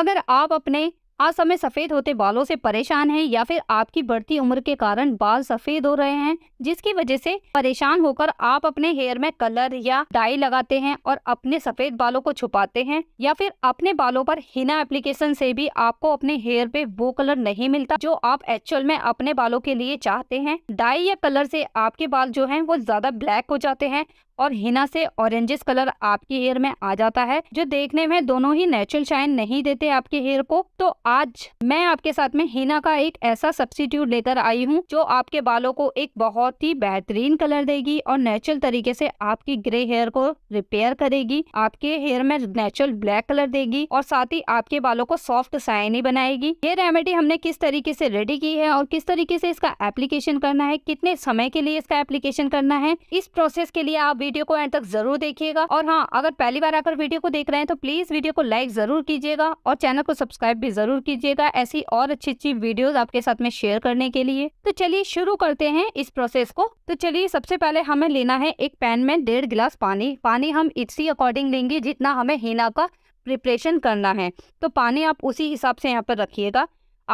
अगर आप अपने असमय सफ़ेद होते बालों से परेशान हैं या फिर आपकी बढ़ती उम्र के कारण बाल सफ़ेद हो रहे हैं जिसकी वजह से परेशान होकर आप अपने हेयर में कलर या डाई लगाते हैं और अपने सफ़ेद बालों को छुपाते हैं या फिर अपने बालों पर हिना एप्लीकेशन से भी आपको अपने हेयर पे वो कलर नहीं मिलता जो आप एक्चुअल में अपने बालों के लिए चाहते हैं डाई या कलर से आपके बाल जो है वो ज्यादा ब्लैक हो जाते हैं और हिना से ऑरेंजिस कलर आपके हेयर में आ जाता है जो देखने में दोनों ही नेचुरल शाइन नहीं देते आपके हेयर को तो आज मैं आपके साथ में हिना का एक ऐसा सब्सिट्यूट लेकर आई हूँ जो आपके बालों को एक बहुत ही बेहतरीन कलर देगी और नेचुरल तरीके से आपकी ग्रे हेयर को रिपेयर करेगी आपके हेयर में नेचुरल ब्लैक कलर देगी और साथ ही आपके बालों को सॉफ्ट साइनी बनाएगी ये रेमेडी हमने किस तरीके से रेडी की है और किस तरीके से इसका एप्लीकेशन करना है कितने समय के लिए इसका एप्लीकेशन करना है इस प्रोसेस के लिए आप वीडियो को एंड तक जरूर देखिएगा और हाँ अगर पहली बार आकर वीडियो को देख रहे हैं तो प्लीज वीडियो को लाइक जरूर कीजिएगा और चैनल को सब्सक्राइब भी जरूर कीजिएगा ऐसी और अच्छी अच्छी वीडियो आपके साथ में शेयर करने के लिए तो चलिए शुरू करते हैं इस प्रोसेस को तो चलिए सबसे पहले हमें लेना है एक पैन में डेढ़ गिलास पानी पानी हम इसी अकॉर्डिंग लेंगे जितना हमें हिना का प्रिपरेशन करना है तो पानी आप उसी हिसाब से यहाँ पर रखिएगा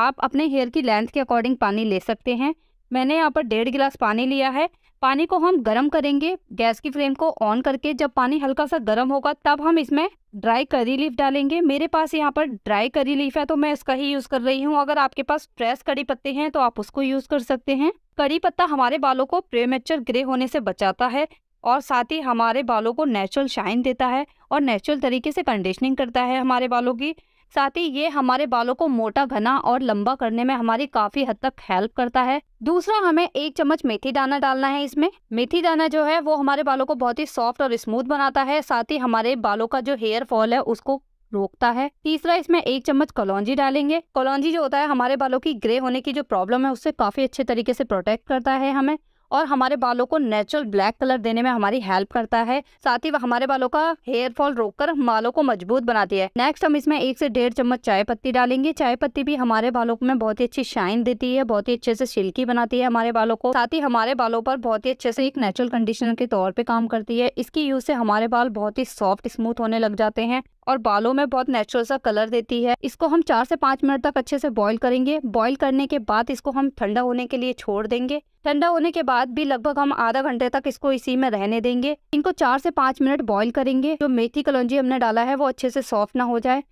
आप अपने हेयर की लेंथ के अकॉर्डिंग पानी ले सकते हैं मैंने यहाँ पर डेढ़ गिलास पानी लिया है पानी को हम गर्म करेंगे गैस की फ्लेम को ऑन करके जब पानी हल्का सा गर्म होगा तब हम इसमें ड्राई करी लीफ डालेंगे मेरे पास यहाँ पर ड्राई करी लीफ है तो मैं इसका ही यूज़ कर रही हूँ अगर आपके पास फ्रेश कड़ी पत्ते हैं तो आप उसको यूज़ कर सकते हैं कड़ी पत्ता हमारे बालों को प्रेमेचर ग्रे होने से बचाता है और साथ ही हमारे बालों को नेचुरल शाइन देता है और नेचुरल तरीके से कंडीशनिंग करता है हमारे बालों की साथ ही ये हमारे बालों को मोटा घना और लंबा करने में हमारी काफी हद तक हेल्प करता है दूसरा हमें एक चम्मच मेथी दाना डालना है इसमें मेथी दाना जो है वो हमारे बालों को बहुत ही सॉफ्ट और स्मूथ बनाता है साथ ही हमारे बालों का जो हेयर फॉल है उसको रोकता है तीसरा इसमें एक चम्मच कलौजी डालेंगे कलौजी जो होता है हमारे बालों की ग्रे होने की जो प्रॉब्लम है उससे काफी अच्छे तरीके से प्रोटेक्ट करता है हमें और हमारे बालों को नेचुरल ब्लैक कलर देने में हमारी हेल्प करता है साथ ही वह हमारे बालों का हेयर फॉल रोककर बालों को मजबूत बनाती है नेक्स्ट हम इसमें एक से डेढ़ चम्मच चाय पत्ती डालेंगे चाय पत्ती भी हमारे बालों में बहुत ही अच्छी शाइन देती है बहुत ही अच्छे से सिल्की बनाती है हमारे बालों को साथ ही हमारे बालों पर बहुत ही अच्छे से एक नेचुरल कंडीशनर के तौर पर काम करती है इसकी यूज से हमारे बाल बहुत ही सॉफ्ट स्मूथ होने लग जाते हैं और बालों में बहुत नेचुरल सा कलर देती है इसको हम चार से पाँच मिनट तक अच्छे से बॉईल करेंगे बॉईल करने के बाद इसको हम ठंडा होने के लिए छोड़ देंगे ठंडा होने के बाद भी लगभग हम आधा घंटे तक इसको इसी में रहने देंगे इनको चार से पाँच मिनट बॉईल करेंगे जो मेथी कलौजी हमने डाला है वो अच्छे से सॉफ्ट ना हो जाए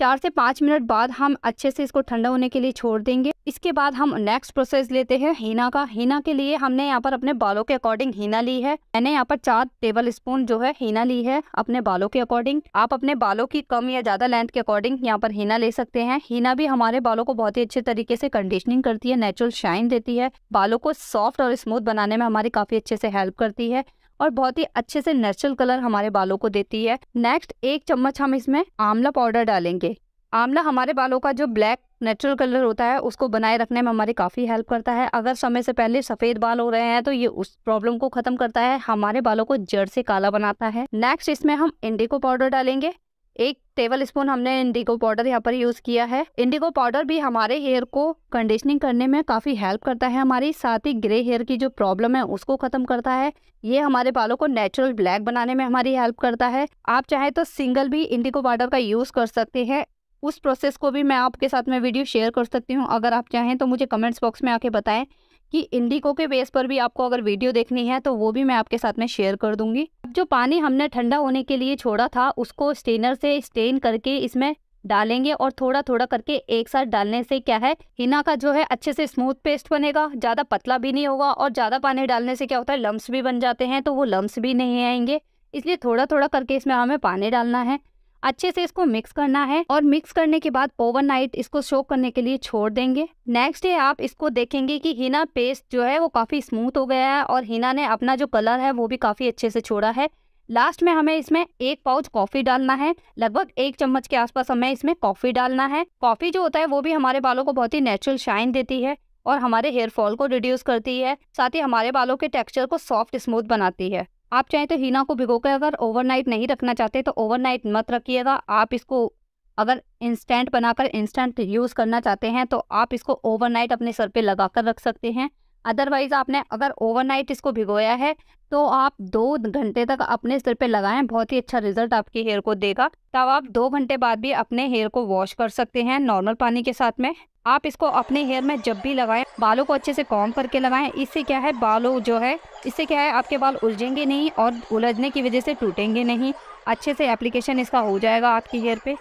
चार से पाँच मिनट बाद हम अच्छे से इसको ठंडा होने के लिए छोड़ देंगे इसके बाद हम नेक्स्ट प्रोसेस लेते हैं हीना का हीना के लिए हमने यहाँ पर अपने बालों के अकॉर्डिंग हीना ली है मैंने यहाँ पर चार टेबल स्पून जो है हीना ली है अपने बालों के अकॉर्डिंग आप अपने बालों की कम या ज्यादा लेंथ के अकॉर्डिंग यहाँ पर हीना ले सकते हैं हीना भी हमारे बालों को बहुत ही अच्छे तरीके से कंडीशनिंग करती है नेचुरल शाइन देती है बालों को सॉफ्ट और स्मूथ बनाने में हमारी काफी अच्छे से हेल्प करती है और बहुत ही अच्छे से नेचुरल कलर हमारे बालों को देती है नेक्स्ट एक चम्मच हम इसमें आंवला पाउडर डालेंगे आंवला हमारे बालों का जो ब्लैक नेचुरल कलर होता है उसको बनाए रखने में हमारी काफ़ी हेल्प करता है अगर समय से पहले सफ़ेद बाल हो रहे हैं तो ये उस प्रॉब्लम को ख़त्म करता है हमारे बालों को जड़ से काला बनाता है नेक्स्ट इसमें हम इंडिको पाउडर डालेंगे एक टेबल स्पून हमने इंडिगो पाउडर यहाँ पर यूज़ किया है इंडिगो पाउडर भी हमारे हेयर को कंडीशनिंग करने में काफ़ी हेल्प करता है हमारी साथ ही ग्रे हेयर की जो प्रॉब्लम है उसको ख़त्म करता है ये हमारे बालों को नेचुरल ब्लैक बनाने में हमारी हेल्प करता है आप चाहे तो सिंगल भी इंडिगो पाउडर का यूज़ कर सकते हैं उस प्रोसेस को भी मैं आपके साथ में वीडियो शेयर कर सकती हूँ अगर आप चाहें तो मुझे कमेंट्स बॉक्स में आके बताएं कि इंडिको के बेस पर भी आपको अगर वीडियो देखनी है तो वो भी मैं आपके साथ में शेयर कर दूंगी जो पानी हमने ठंडा होने के लिए छोड़ा था उसको स्टेनर से स्टेन करके इसमें डालेंगे और थोड़ा थोड़ा करके एक साथ डालने से क्या है हिना का जो है अच्छे से स्मूथ पेस्ट बनेगा ज़्यादा पतला भी नहीं होगा और ज़्यादा पानी डालने से क्या होता है लम्स भी बन जाते हैं तो वो लम्ब्स भी नहीं आएंगे इसलिए थोड़ा थोड़ा करके इसमें हमें पानी डालना है अच्छे से इसको मिक्स करना है और मिक्स करने के बाद ओवर नाइट इसको शो करने के लिए छोड़ देंगे नेक्स्ट डे आप इसको देखेंगे कि हिना पेस्ट जो है वो काफ़ी स्मूथ हो गया है और हिना ने अपना जो कलर है वो भी काफ़ी अच्छे से छोड़ा है लास्ट में हमें इसमें एक पाउच कॉफ़ी डालना है लगभग एक चम्मच के आसपास हमें इसमें कॉफ़ी डालना है कॉफ़ी जो होता है वो भी हमारे बालों को बहुत ही नेचुरल शाइन देती है और हमारे हेयर फॉल को रिड्यूस करती है साथ ही हमारे बालों के टेक्सचर को सॉफ्ट स्मूथ बनाती है आप चाहें तो हीना को भिगो कर अगर ओवरनाइट नहीं रखना चाहते तो ओवरनाइट मत रखिएगा आप इसको अगर इंस्टेंट बनाकर इंस्टेंट यूज़ करना चाहते हैं तो आप इसको ओवरनाइट अपने सर पे लगा कर रख सकते हैं अदरवाइज़ आपने अगर ओवरनाइट इसको भिगोया है तो आप दो घंटे तक अपने सिर पे लगाएं बहुत ही अच्छा रिजल्ट आपके हेयर को देगा तब आप दो घंटे बाद भी अपने हेयर को वॉश कर सकते हैं नॉर्मल पानी के साथ में आप इसको अपने हेयर में जब भी लगाएं बालों को अच्छे से कॉम करके लगाएं इससे क्या है बालों जो है इससे क्या है आपके बाल उलझेंगे नहीं और उलझने की वजह से टूटेंगे नहीं अच्छे से एप्लीकेशन इसका हो जाएगा आपके हेयर पे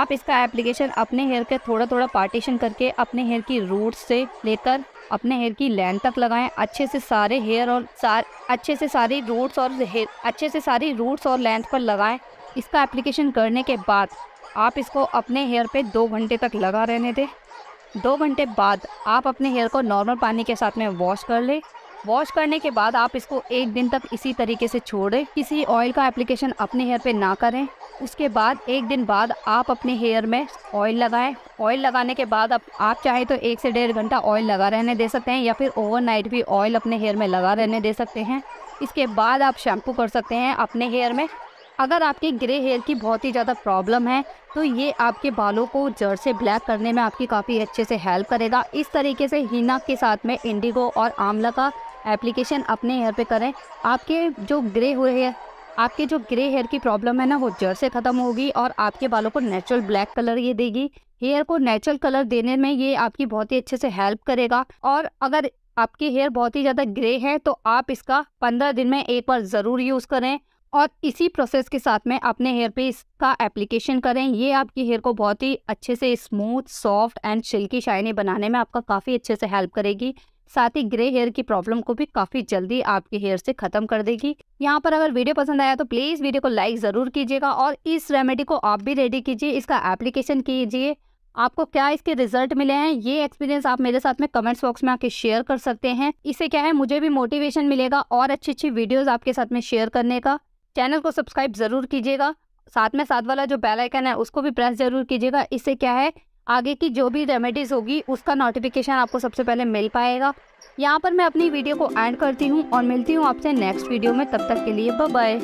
आप इसका एप्लीकेशन अपने हेयर के थोड़ा थोड़ा पार्टीशन करके अपने हेयर की रूट से लेकर अपने हेयर की लेंथ तक लगाएं अच्छे से सारे हेयर और सार अच्छे से सारी रूट्स और हेयर अच्छे से सारी रूट्स और लेंथ पर लगाएं इसका एप्लीकेशन करने के बाद आप इसको अपने हेयर पे दो घंटे तक लगा रहने दें दो घंटे बाद आप अपने हेयर को नॉर्मल पानी के साथ में वॉश कर लें वॉश करने के बाद आप इसको एक दिन तक इसी तरीके से छोड़ें किसी ऑयल का एप्लीकेशन अपने हेयर पे ना करें उसके बाद एक दिन बाद आप अपने हेयर में ऑयल लगाएं ऑयल लगाने के बाद अब आप चाहे तो एक से डेढ़ घंटा ऑयल लगा रहने दे सकते हैं या फिर ओवरनाइट भी ऑयल अपने हेयर में लगा रहने दे सकते हैं इसके बाद आप शैम्पू कर सकते हैं अपने हेयर में अगर आपके ग्रे हेयर की बहुत ही ज़्यादा प्रॉब्लम है तो ये आपके बालों को जड़ से ब्लैक करने में आपकी काफ़ी अच्छे से हेल्प करेगा इस तरीके से हिना के साथ में इंडिगो और आंवला का एप्लीकेशन अपने हेयर पे करें आपके जो ग्रे हुए हेयर आपके जो ग्रे हेयर की प्रॉब्लम है ना वो जड़ से ख़त्म होगी और आपके बालों को नेचुरल ब्लैक कलर ये देगी हेयर को नेचुरल कलर देने में ये आपकी बहुत ही अच्छे से हेल्प करेगा और अगर आपके हेयर बहुत ही ज़्यादा ग्रे है तो आप इसका पंद्रह दिन में एक बार ज़रूर यूज़ करें और इसी प्रोसेस के साथ में अपने हेयर पे इसका एप्लीकेशन करें ये आपके हेयर को बहुत ही अच्छे से smooth soft and silky shiny बनाने में आपका काफ़ी अच्छे से हेल्प करेगी साथ ही ग्रे हेयर की प्रॉब्लम को भी काफ़ी जल्दी आपके हेयर से ख़त्म कर देगी यहाँ पर अगर वीडियो पसंद आया तो प्लीज़ वीडियो को लाइक ज़रूर कीजिएगा और इस रेमेडी को आप भी रेडी कीजिए इसका एप्लीकेशन कीजिए आपको क्या इसके रिजल्ट मिले हैं ये एक्सपीरियंस आप मेरे साथ में कमेंट्स बॉक्स में आके शेयर कर सकते हैं इसे क्या है मुझे भी मोटिवेशन मिलेगा और अच्छी अच्छी वीडियोस आपके साथ में शेयर करने का चैनल को सब्सक्राइब ज़रूर कीजिएगा साथ में साथ वाला जो बेल आइकन है उसको भी प्रेस ज़रूर कीजिएगा इससे क्या है आगे की जो भी रेमेडीज़ होगी उसका नोटिफिकेशन आपको सबसे पहले मिल पाएगा यहाँ पर मैं अपनी वीडियो को एंड करती हूँ और मिलती हूँ आपसे नेक्स्ट वीडियो में तब तक के लिए बाय